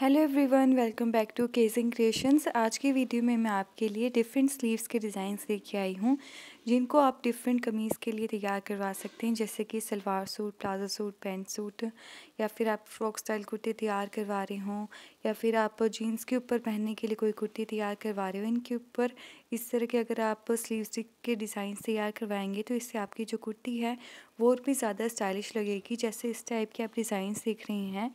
hello everyone welcome back to केजिंग creations आज की वीडियो में मैं आपके लिए डिफरेंट स्लीव्स के डिज़ाइंस लेके आई हूँ जिनको आप डिफरेंट कमीज़ के लिए तैयार करवा सकते हैं जैसे कि salwar suit palazzo suit pant suit या फिर आप फ्रॉक स्टाइल कुर्ती तैयार करवा रहे हों या फिर आप जीन्स के ऊपर पहनने के लिए कोई कुर्ती तैयार करवा रहे हो इनके ऊपर इस तरह के अगर आप स्लीव्स के डिज़ाइन तैयार करवाएंगे तो इससे आपकी जो कुर्ती है वो और भी ज़्यादा स्टाइलिश लगेगी जैसे इस टाइप के आप डिज़ाइंस देख रहे हैं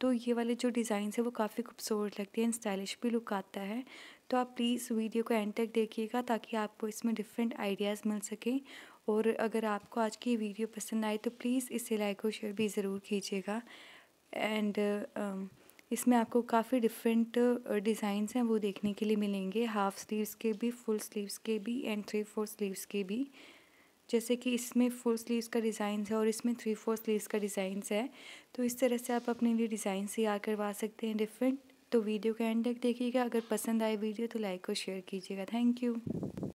तो ये वाले जो डिज़ाइन है वो काफ़ी खूबसूरत लगते हैं एंड स्टाइलिश भी लुक आता है तो आप प्लीज़ वीडियो को एंड तक देखिएगा ताकि आपको इसमें डिफरेंट आइडियाज़ मिल सकें और अगर आपको आज की वीडियो पसंद आए तो प्लीज़ इसे लाइक और शेयर भी ज़रूर कीजिएगा एंड इसमें आपको काफ़ी डिफरेंट डिज़ाइंस हैं वो देखने के लिए मिलेंगे हाफ़ स्लीव्स के भी फुल स्लीव्स के भी एंड थ्री फोर स्लीव्स के भी जैसे कि इसमें फुल स्लीव्स का डिज़ाइन है और इसमें थ्री फोर स्लीव्स का डिज़ाइन है तो इस तरह से आप अपने लिए डिज़ाइन तैयार करवा सकते हैं डिफरेंट तो वीडियो के एंड तक देखिएगा अगर पसंद आए वीडियो तो लाइक और शेयर कीजिएगा थैंक यू